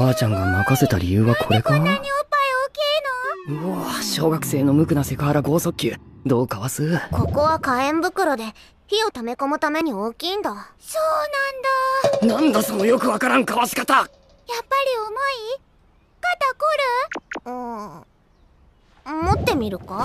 ばあちゃんが任せた理由はこれかなんでこんなにおっぱい大きいのうわ小学生の無垢なセクハラ剛速球どうかわすここは火炎袋で火を溜め込むために大きいんだそうなんだなんだそのよくわからんかわし方やっぱり重い肩凝るうん持ってみるか